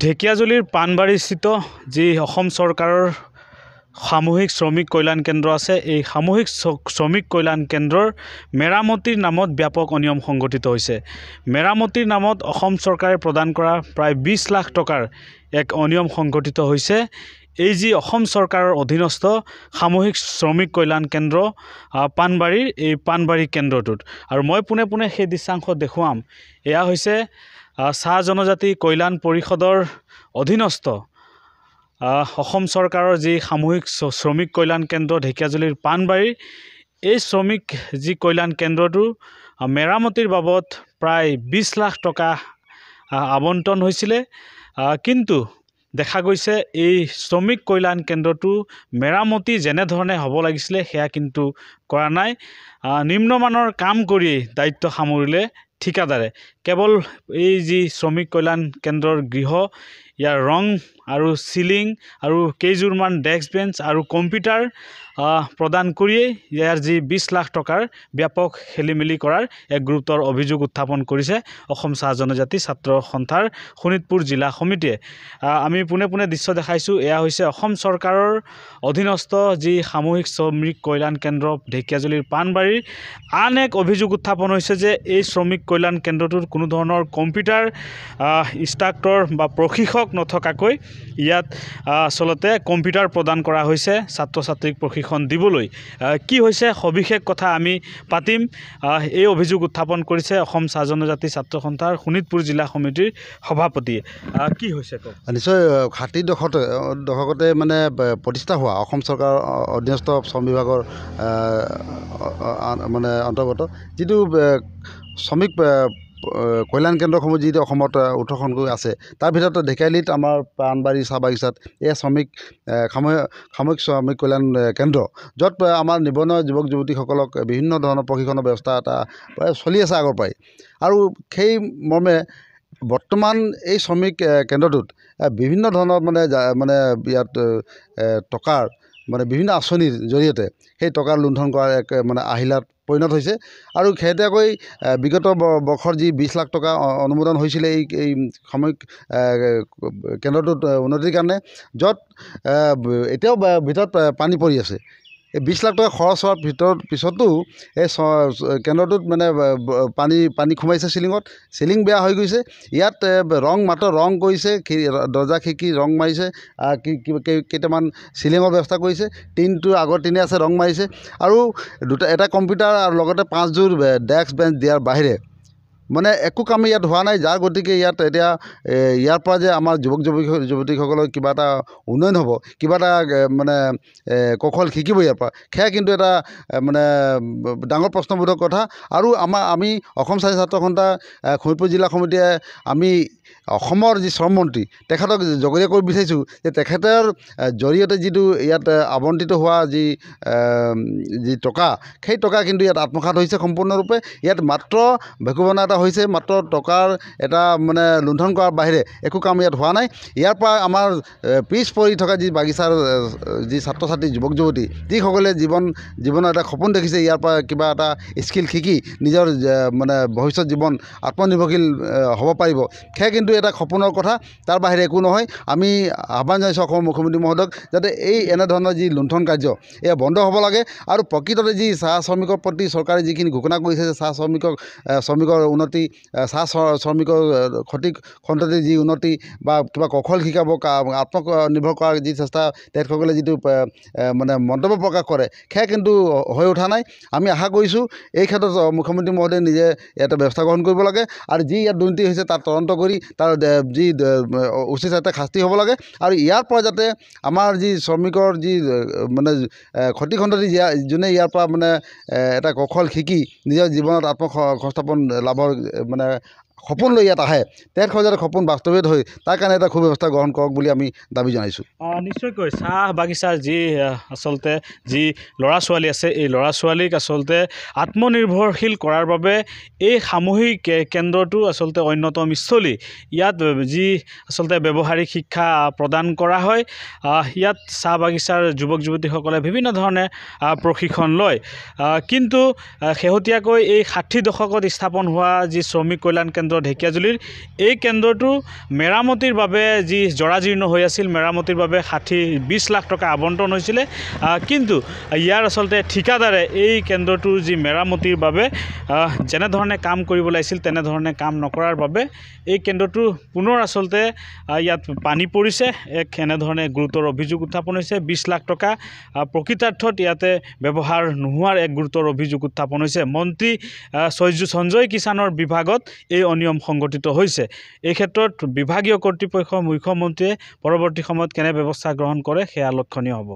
ঢেকিয়াজুলিৰ পাণবাৰীস্থিত যি অসম চৰকাৰৰ সামূহিক শ্ৰমিক কল্যাণ কেন্দ্ৰ আছে এই সামূহিক শ্ৰমিক কল্যাণ কেন্দ্ৰৰ মেৰামতিৰ নামত ব্যাপক অনিয়ম সংঘটিত হৈছে মেৰামতিৰ নামত অসম চৰকাৰে প্ৰদান কৰা প্ৰায় বিছ লাখ টকাৰ এক অনিয়ম সংঘটিত হৈছে এই যি অসম চৰকাৰৰ অধীনস্থ সামূহিক শ্ৰমিক কল্যাণ কেন্দ্ৰ পাণবাৰীৰ এই পাণবাৰী কেন্দ্ৰটোত আৰু মই পোনে পোনে সেই দৃশ্যাংশ দেখুৱাম এয়া হৈছে চাহ জনজাতি কল্যাণ পৰিষদৰ অধীনস্থ অসম চৰকাৰৰ যি সামূহিক শ্ৰমিক কল্যাণ কেন্দ্ৰ ঢেকীয়াজুলিৰ পাণবাৰীৰ এই শ্ৰমিক যি কল্যাণ কেন্দ্ৰটো মেৰামতিৰ বাবদ প্ৰায় বিছ লাখ টকা আৱণ্টন হৈছিলে কিন্তু দেখা গৈছে এই শ্ৰমিক কল্যাণ কেন্দ্ৰটো মেৰামতি যেনেধৰণে হ'ব লাগিছিলে সেয়া কিন্তু কৰা নাই নিম্নমানৰ কাম কৰি দায়িত্ব সামৰিলে ঠিকাদাৰে কেৱল এই যি শ্ৰমিক কল্যাণ কেন্দ্ৰৰ গৃহ ইয়াৰ ৰং আৰু চিলিং আৰু কেইযোৰমান ডেস্ক বেঞ্চ আৰু কম্পিউটাৰ প্ৰদান কৰিয়েই ইয়াৰ যি বিছ লাখ টকাৰ ব্যাপক খেলিমেলি কৰাৰ এক গুৰুতৰ অভিযোগ উত্থাপন কৰিছে অসম চাহ জনজাতি ছাত্ৰ সন্থাৰ শোণিতপুৰ জিলা সমিতিয়ে আমি পোনে পোনে দৃশ্য দেখাইছোঁ এয়া হৈছে অসম চৰকাৰৰ অধীনস্থ যি সামূহিক শ্ৰমিক কল্যাণ কেন্দ্ৰ ঢেকীয়াজুলিৰ পাণবাৰীৰ আন এক অভিযোগ উত্থাপন হৈছে যে এই শ্ৰমিক কল্যাণ কেন্দ্ৰটোৰ কোনো ধৰণৰ কম্পিউটাৰ ইনষ্ট্ৰাক্টৰ বা প্ৰশিক্ষক নথকাকৈ ইয়াত আচলতে কম্পিউটাৰ প্ৰদান কৰা হৈছে ছাত্ৰ ছাত্ৰীক প্ৰশিক্ষণ দিবলৈ কি হৈছে সবিশেষ কথা আমি পাতিম এই অভিযোগ উত্থাপন কৰিছে অসম চাহ জনজাতি ছাত্ৰ সন্থাৰ শোণিতপুৰ জিলা সমিতিৰ সভাপতিয়ে কি হৈছে নিশ্চয় ষাঠি দশতে দশকতে মানে প্ৰতিষ্ঠা হোৱা অসম চৰকাৰৰ অধীনস্থ শ্ৰম বিভাগৰ মানে অন্তৰ্গত যিটো শ্ৰমিক কল্যাণ কেন্দ্ৰসমূহ যিহেতু অসমত ওঠৰখনকৈ আছে তাৰ ভিতৰত ঢেকাইলিত আমাৰ প্ৰাণবাৰী চাহ বাগিচাত এই শ্ৰমিক সাময়িক শ্ৰমিক কল্যাণ কেন্দ্ৰ য'ত আমাৰ নিবনুৱা যুৱক যুৱতীসকলক বিভিন্ন ধৰণৰ প্ৰশিক্ষণৰ ব্যৱস্থা এটা চলি আছে আগৰ পৰাই আৰু সেই মৰ্মে বৰ্তমান এই শ্ৰমিক কেন্দ্ৰটোত বিভিন্ন ধৰণৰ মানে মানে ইয়াত টকাৰ মানে বিভিন্ন আঁচনিৰ জৰিয়তে সেই টকা লুণ্ঠন কৰাৰ এক মানে আহিলাত পৰিণত হৈছে আৰু শেহতীয়াকৈ বিগত বৰ্ষৰ যি বিছ লাখ টকা অনুমোদন হৈছিলে এই এই সাময়িক কেন্দ্ৰটোত উন্নতিৰ কাৰণে য'ত এতিয়াও ভিতৰত পানী পৰি আছে এই বিছ লাখ টকা খৰচ হোৱাৰ ভিতৰত পিছতো এই কেন্দ্ৰটোত মানে পানী পানী সোমাইছে চিলিঙত চিলিং বেয়া হৈ গৈছে ইয়াত ৰং মাত্ৰ ৰং কৰিছে দৰ্জা খিৰিকি ৰং মাৰিছে কেইটামান চিলিঙৰ ব্যৱস্থা কৰিছে টিনটো আগৰ টিনে আছে ৰং মাৰিছে আৰু দুটা এটা কম্পিউটাৰ আৰু লগতে পাঁচযোৰ ডেস্ক বেঞ্চ দিয়াৰ বাহিৰে মানে একো কাম ইয়াত হোৱা নাই যাৰ গতিকে ইয়াত এতিয়া ইয়াৰ পৰা যে আমাৰ যুৱক যুৱতী যুৱতীসকলৰ কিবা এটা উন্নয়ন হ'ব কিবা এটা মানে কৌশল শিকিব ইয়াৰ পৰা সেয়া কিন্তু এটা মানে ডাঙৰ প্ৰশ্নবোধক কথা আৰু আমাৰ আমি অসম স্বাধীন ছাত্ৰ সন্থা শোণিতপুৰ জিলা সমিতিয়ে আমি অসমৰ যি শ্ৰম মন্ত্ৰী তেখেতক জগৰীয়া কৰিব বিচাৰিছোঁ যে তেখেতৰ জৰিয়তে যিটো ইয়াত আৱণ্টিত হোৱা যি যি টকা সেই টকা কিন্তু ইয়াত আত্মসাত হৈছে সম্পূৰ্ণৰূপে ইয়াত মাত্ৰ ভেকুবনা এটা হৈছে মাত্ৰ টকাৰ এটা মানে লুণ্ঠন কৰাৰ বাহিৰে একো কাম ইয়াত হোৱা নাই ইয়াৰ পৰা আমাৰ পিছ পৰি থকা যি বাগিচাৰ যি ছাত্ৰ ছাত্ৰী যুৱক যুৱতী যিসকলে জীৱন জীৱনৰ এটা সপোন দেখিছে ইয়াৰ পৰা কিবা এটা স্কিল শিকি নিজৰ মানে ভৱিষ্যত জীৱন আত্মনিৰ্ভৰশীল হ'ব পাৰিব সেয়া কিন্তু এটা সপোনৰ কথা তাৰ বাহিৰে একো নহয় আমি আহ্বান জনাইছোঁ অসমৰ মুখ্যমন্ত্ৰী মহোদয়ক যাতে এই এনেধৰণৰ যি লুণ্ঠন কাৰ্য এয়া বন্ধ হ'ব লাগে আৰু প্ৰকৃততে যি চাহ শ্ৰমিকৰ প্ৰতি চৰকাৰে যিখিনি ঘোষণা কৰিছে যে চাহ শ্ৰমিকক শ্ৰমিকৰ উন্নত উন্নতি চাহ শ্ৰমিকৰ ক্ষতি খণ্ডতে যি উন্নতি বা কিবা কৌশল শিকাব আত্মনিৰ্ভৰ কৰাৰ যি চেষ্টা তেখেতসকলে যিটো মানে মন্তব্য প্ৰকাশ কৰে সেয়া কিন্তু হৈ উঠা নাই আমি আশা কৰিছোঁ এই ক্ষেত্ৰত মুখ্যমন্ত্ৰী মহোদয়ে নিজে ইয়াতে ব্যৱস্থা গ্ৰহণ কৰিব লাগে আৰু যি ইয়াত দুৰ্নীতি হৈছে তাৰ তদন্ত কৰি তাৰ যি উচিত যাতে শাস্তি হ'ব লাগে আৰু ইয়াৰ পৰা যাতে আমাৰ যি শ্ৰমিকৰ যি মানে ক্ষতি ক্ষতিখণ্ডত যোনে ইয়াৰ পৰা মানে এটা কৌশল শিকি নিজৰ জীৱনত আত্মসংস্থাপন লাভৰ মানে সপোন লৈ ইয়াত আহে তেখেত যাতে সপোন বাস্তৱিত হয় তাৰ কাৰণে এটা সুব্যৱস্থা গ্ৰহণ কৰক বুলি আমি দাবী জনাইছোঁ নিশ্চয়কৈ চাহ বাগিচাৰ যি আচলতে যি ল'ৰা ছোৱালী আছে এই ল'ৰা ছোৱালীক আচলতে আত্মনিৰ্ভৰশীল কৰাৰ বাবে এই সামূহিক কেন্দ্ৰটো আচলতে অন্যতম স্থলী ইয়াত যি আচলতে ব্যৱহাৰিক শিক্ষা প্ৰদান কৰা হয় ইয়াত চাহ বাগিচাৰ যুৱক যুৱতীসকলে বিভিন্ন ধৰণে প্ৰশিক্ষণ লয় কিন্তু শেহতীয়াকৈ এই ষাঠি দশকত স্থাপন হোৱা যি শ্ৰমিক কল্যাণ কেন্দ্ৰ কেন্দ্র ঢেকিয়াজুলির এই কেন্দ্রট মেরামতির জরাজীর্ণ হয়ে আছিল মেরামতির ষাঠি বিশ লাখ টাকা আবন্টন হয়েছিল কিন্তু ইয়ার আসলে ঠিকাদারে এই কেন্দ্রটির যে মেরামতির যে ধরনের কাম করব লাগছিল তেনে ধরনের কাম নকরার বাবে এই কেন্দ্রটির পুনের আসলে ইয়াত পানি পরিছে এক এনে ধরনের গুরুতর অভিযোগ উত্থাপন হয়েছে বিশ লাখ টাকা প্রকৃতার্থত ইয়াতে ব্যবহার নোহার এক গুরুতর অভিযোগ উত্থাপন হয়েছে মন্ত্রী সঞ্জয় কিষাণর বিভাগত এই অনিয়ম নিয়ম সংঘটিত হৈছে এই ক্ষেত্ৰত বিভাগীয় কৰ্তৃপক্ষ মুখ্যমন্ত্ৰীয়ে পৰৱৰ্তী সময়ত কেনে ব্যৱস্থা গ্ৰহণ কৰে সেয়া লক্ষণীয় হ'ব